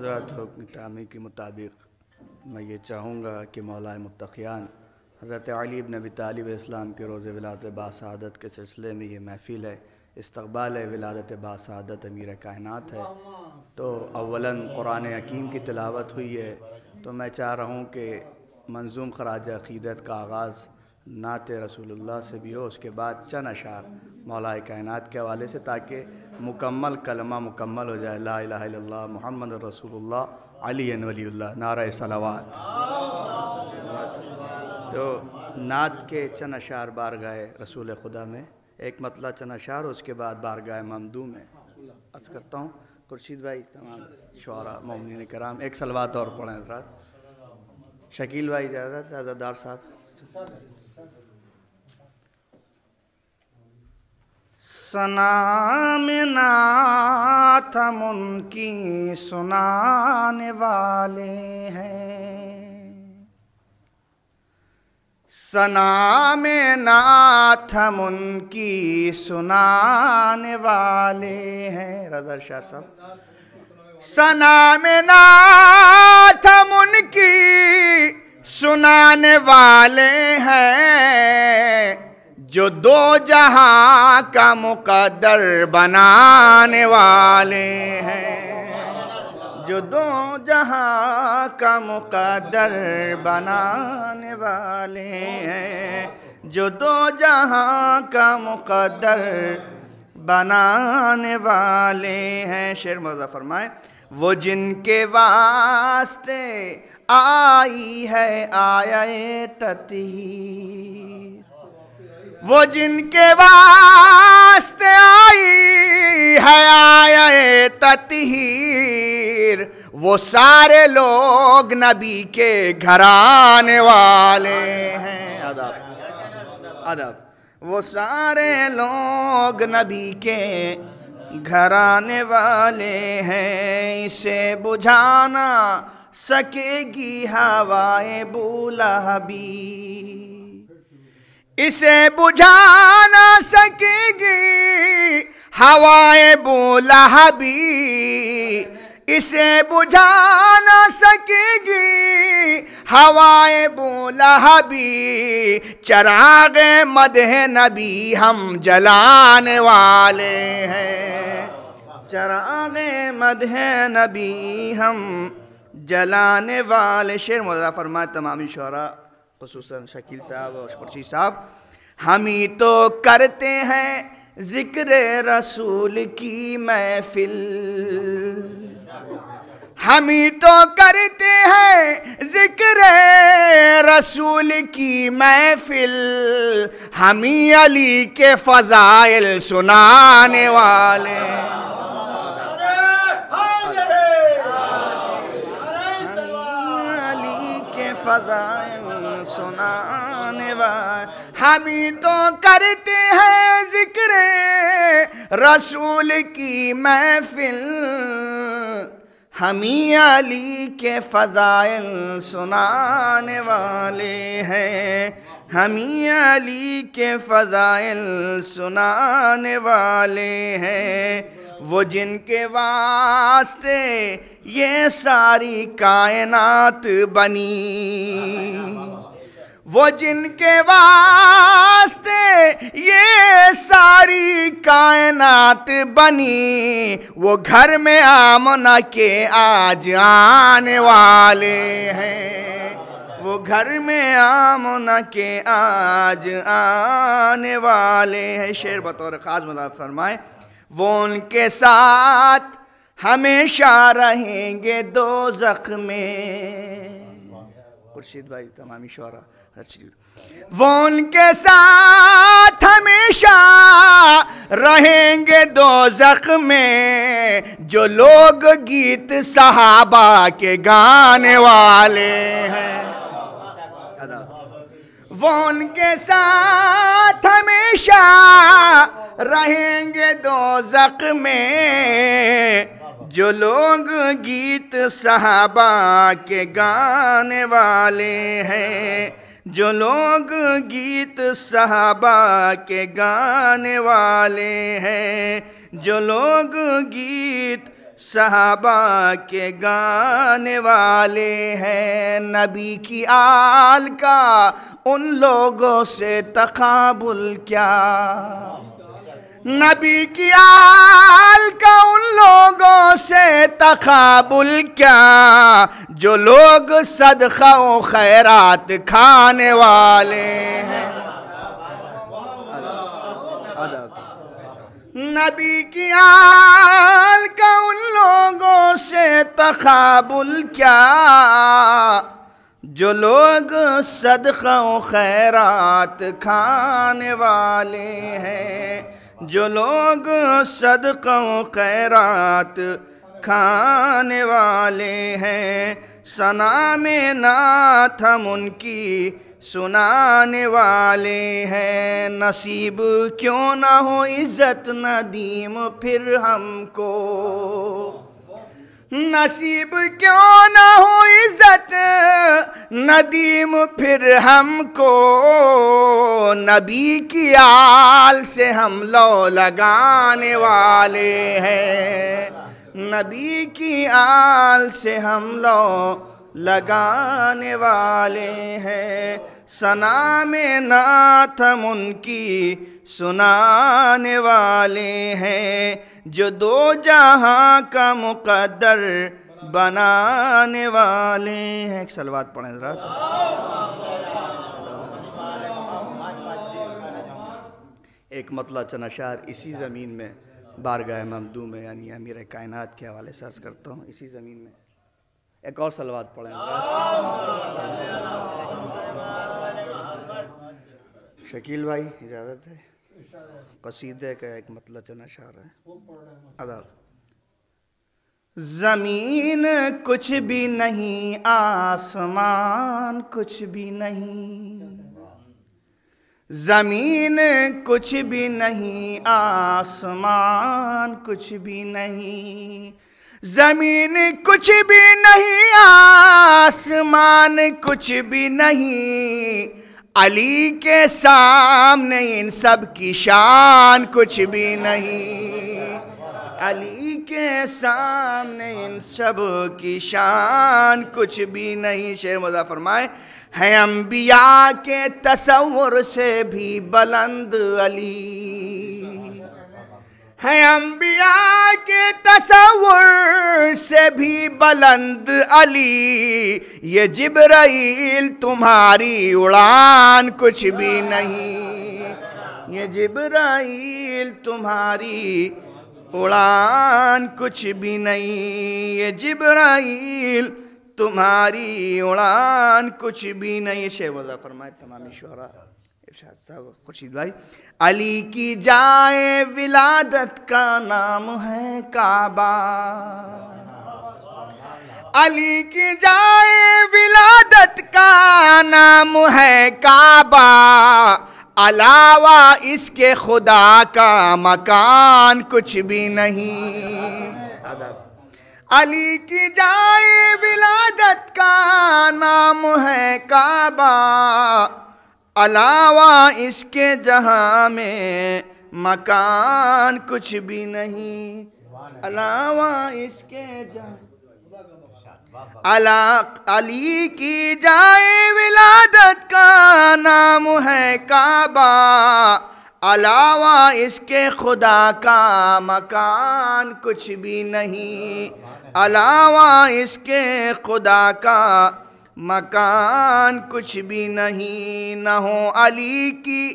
हजरत हुक्म तामी के मुताबिक मैं ये चाहूँगा कि मौलाए मुतखियान हज़रत अली नबी तालब इस्लाम के रोज़ विलादत बासादत के सिलसिले में ये महफ़िल है इस्तबाल विलादत बासादत अमीर कायनत है तो अवला कुरान हकीम की तिलावत हुई है तो मैं चाह रहा हूँ कि मंजूम खराज अक़ीदत का आगाज़ नात रसूल से भी हो उसके बाद चंद अशार मौलाए कायनत के हवाले से ताकि मुकम्मल कलमा मुकम्मल हो जाए ला मोहम्मद रसूलुल्लाह अली वलील्ला नारा सलावात तो नात के चंद अशार बार गाए रसूल खुदा में एक मतला चंद अशार उसके बाद बार गाए ममदू में अर्ज करता हूँ खुर्शीद भाई तमाम शुरा मोमिन कराम एक सलवात और पढ़ें शकील भाई ज़्यादा ज़्यादादार साहब सनाम नाथ हम उनकी सुनाने वाले हैं सनाम नाथ हम उनकी सुनाने वाले हैं राधा शाह साहब सनाम नाथ हम उनकी सुनाने वाले हैं जो दो जहां का मुकदर बनाने वाले हैं जो दो जहां का मुकदर बनाने वाले हैं जो दो जहां का मुकदर बनाने वाले हैं शेर मजा फरमाए वो जिनके वास्ते आई है आया तती वो जिनके वास्ते आई है आए ततहीर वो सारे लोग नबी के घर आने वाले हैं अदब अदब वो सारे लोग नबी के घर आने वाले हैं इसे बुझाना सकेगी हवाएं बोला हबी इसे बुझा ना सकेगी हवाएं बोला हबी इसे बुझा ना सकेगी हवाएं बोला हबी चराग मदह नबी हम जलाने वाले हैं चराग मदह नबी हम जलाने वाले शेर मुदा फरमा तमामी शरा खसूस शकील साहब और खुर्शी साहब हम ही तो करते हैं ज़िक्र रसूल की महफिल हम ही तो करते हैं जिक्र रसूल की महफिल हम तो ही अली के फजाइल सुनाने वाले अली के फजाइल सुनाने वाला हमी तो करते हैं जिक्र रसूल की महफिल हमी अली के फ़ज़ाइल सुनाने वाले हैं हमी अली के फ़ज़ाइल सुनाने वाले हैं वो जिनके वास्ते ये सारी कायनात बनी वो जिनके वास्ते ये सारी कायनात बनी वो घर में आमना के आज आने वाले हैं वो घर में आमना के आज आने वाले हैं शेर बतौर ख़ास मदाफ फरमाए वो उनके साथ हमेशा रहेंगे दो जख्म में खुर्शीद भाई तमामी शोरा वो उनके साथ हमेशा रहेंगे दो में जो लोग गीत सहाबा के गाने वाले हैं वो उनके साथ हमेशा रहेंगे दो जख्म में जो लोग गीत सहाबा के गाने वाले हैं जो लोग गीत साहबा के गाने वाले हैं जो लोग गीत साहबा के गाने वाले हैं नबी की आल का उन लोगों से तकाबुल क्या नबी की आल का उन लोगों से तकबुल क्या जो लोग सदका खैरात खाने वाले हैं नबी की आल का उन लोगों से तकबुल क्या जो लोग सदका खैरात खाने वाले हैं जो लोग सदक़ों खैरात खाने वाले हैं सना में नाथ हम उनकी सुनाने वाले हैं नसीब क्यों ना हो इज़्ज़त नदीम फिर हमको नसीब क्यों ना हो इज्जत नदीम फिर हमको नबी की आल से हम लो लगाने वाले हैं नबी की आल से हम लो लगाने वाले हैं सना में नाथ हम उनकी सुनाने वाले हैं जो दो जहां का मुकद्दर बनाने वाले हैं एक सलवात पढ़ें जरा एक मतला चना इसी ज़मीन में बारगाह ममदू में यानी अमीर कायनात के हवाले से अर्ज करता हूँ इसी ज़मीन में एक और सलवात पढ़ें शकील भाई इजाज़त है कसीदे का एक मतलब चना शार है अदा ज़मीन कुछ भी नहीं आसमान कुछ भी नहीं ज़मीन कुछ भी नहीं आसमान कुछ भी नहीं ज़मीन कुछ भी नहीं आसमान कुछ भी नहीं अली के सामने इन सब की शान कुछ भी नहीं अली के सामने इन सब की शान कुछ भी नहीं शेर मजा फरमाए हैं अम्बिया के तस्वुर से भी बुलंद अली हैं अम्बिया के तस्वुर से भी बुलंद अली ये जिब्राइल तुम्हारी उड़ान कुछ भी नहीं ये जिब्राइल तुम्हारी उड़ान कुछ भी नहीं ये जिब्राइल तुम्हारी उड़ान कुछ भी नहीं शेख वजा फरमाए तमाम शोरा इर्शाद साहब खुर्शीद भाई अली की जाए विलादत का नाम है काबा अली की जाए विलादत का नाम है काबा अलावा इसके खुदा का मकान कुछ भी नहीं अली की जाए विलादत का नाम है काबा अलावा इसके जहाँ में मकान कुछ भी नहीं अलावा इसके जहाँ अला अली की जाए विलादत का नाम है काबा अलावा इसके खुदा का मकान कुछ भी नहीं अलावा इसके खुदा का मकान कुछ भी नहीं न हो अली की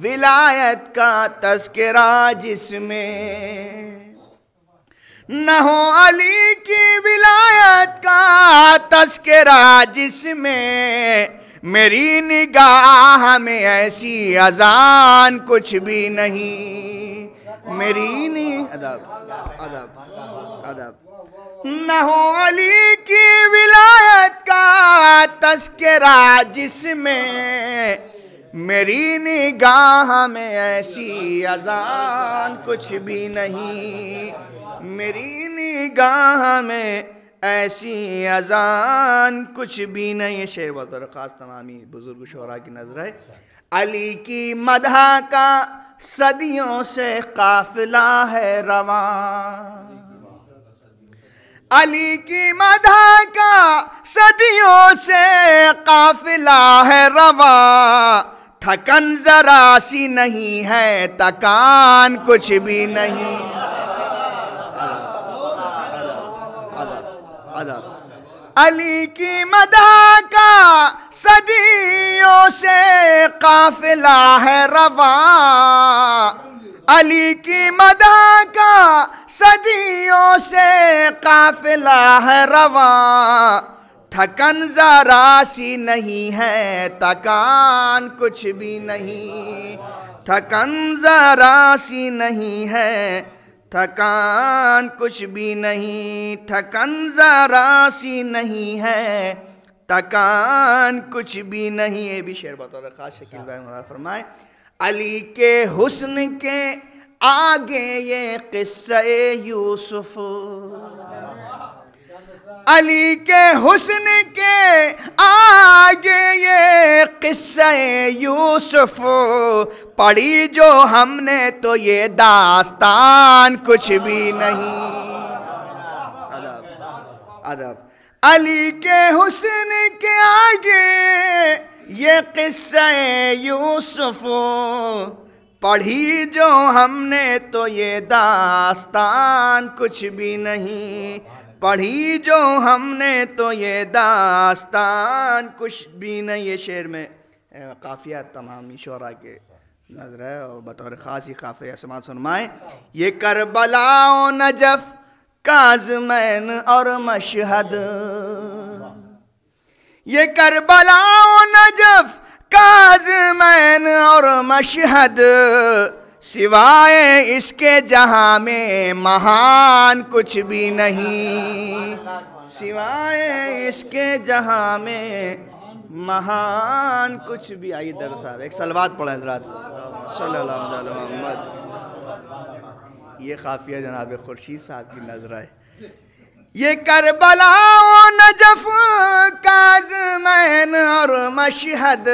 विलायत का तस्करा जिसमें न हो अली की विलायत का तस्करा जिसमें मेरी निगाह में ऐसी अजान कुछ भी नहीं मेरी नहीं अदब अदब अदब नहो अली की विलायत का तस्करा जिसमें मेरी निगाह में ऐसी अजान कुछ भी नहीं मेरी निगाह में ऐसी अजान कुछ भी नहीं है शेर बतर ख़ास तमामी बुज़ुर्ग शोरा की नज़र है अली की मदहा का सदियों से काफिला है रवान अली की मधा का सदियों से काफिला है रवा थकन जरा सी नहीं है तकान कुछ भी नहीं अली की मदा का सदियों से काफिला है रवा अली की मदा का सदियों से काफिला है रवा थकन जरा सी नहीं है थकान कुछ भी नहीं थकन जरा सी नहीं है थकान कुछ भी नहीं थकन जरा सी नहीं है थकान कुछ भी नहीं ये भी शेर बतौर खास शकील भाई फरमाए अली के हुस्न के आगे ये किस्से यूसुफ अली के हुस्न के आगे ये किस्से यूसुफ पढ़ी जो हमने तो ये दास्तान कुछ भी नहीं अदब अदब अली के हुस्न के आगे ये किस्से यूसुफ पढ़ी जो हमने तो ये दास्तान कुछ भी नहीं पढ़ी जो हमने तो ये दास्तान कुछ भी नहीं ये शेर में काफ़िया तमाम शोरा के नजर है और बतौर ख़ास ही काफ़िया समाज फरमाएँ ये करबला नजफ़ काजमैन और मशहद ये करबला नजफ काजमैन और मशहद सिवाय इसके जहां में महान कुछ भी नहीं सिवाय इसके जहां में महान कुछ भी आई दर साहब एक सलवाद पढ़ा हजरात मोहम्मद ये काफिया जनाब खुर्शीद साहब की नजर है ये करबला नजफ काजमैन और मशहद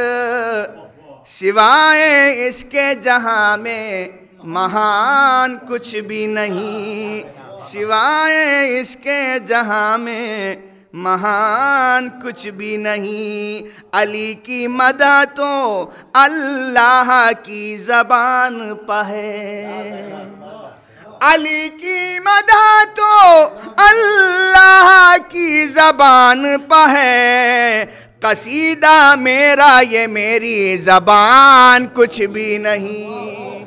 सिवाय इसके जहाँ में महान कुछ भी नहीं सिवाय इसके जहाँ में महान कुछ भी नहीं अली की मदा तो अल्लाह की जबान पहे अली की मदा तो अल्लाह की जबान पर है कसीदा मेरा ये मेरी जबान कुछ भी नहीं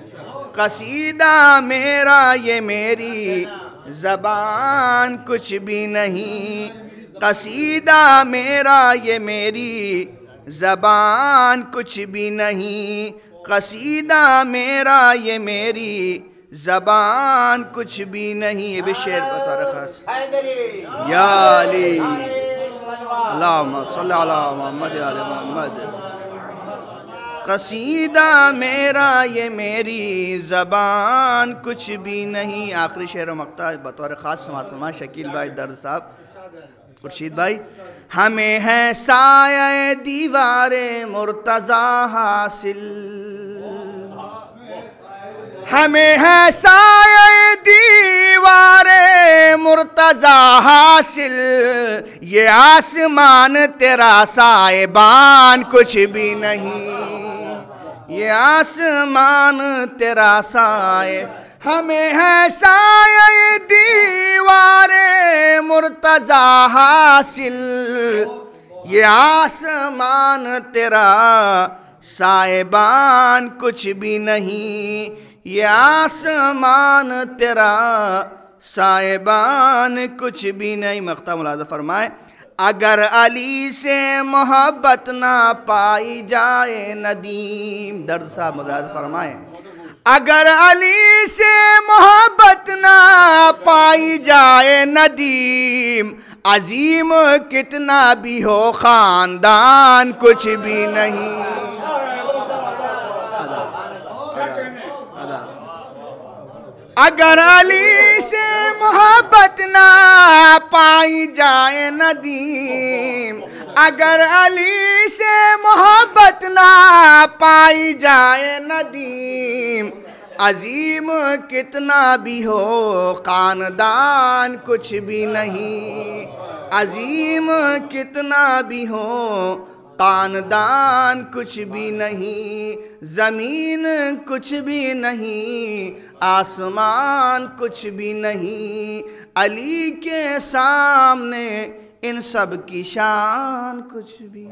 कसीदा मेरा ये मेरी जबान कुछ भी नहीं कसीदा मेरा ये मेरी जबान कुछ भी नहीं कसीदा मेरा ये मेरी जबान कुछ भी नहीं ये भी शेर बता रखा मोहम्मद कसीदा मेरा ये मेरी जबान कुछ भी नहीं आखिरी शेर मकता बतौर ख़ास समाज शकील भाई दर्द साहब खुर्शीद भाई हमें है साय दीवार मुर्तज़ा हासिल हमें है साय दीवार मुर्तजा हासिल ये आसमान तेरा साहिबान कुछ भी नहीं ये आसमान तेरा साय हमें है साय दीवार मुर्तजा हासिल ये आसमान तेरा साहिबान कुछ भी नहीं ये आसमान तेरा साहिबान कुछ भी नहीं मख्ता मुलादा फरमाए अगर अली से मोहब्बत ना पाई जाए नदीम दर्द साहब मुलादा फरमाए अगर अली से मोहब्बत ना पाई जाए नदीम अजीम कितना भी हो खानदान कुछ भी नहीं अगर अली से मोहब्बत ना पाई जाए नदीम अगर अली से मोहब्बत ना पाई जाए नदीम अजीम कितना भी हो खानदान कुछ भी नहीं अजीम कितना भी हो तान दान कुछ भी नहीं ज़मीन कुछ भी नहीं आसमान कुछ भी नहीं अली के सामने इन सब की शान कुछ भी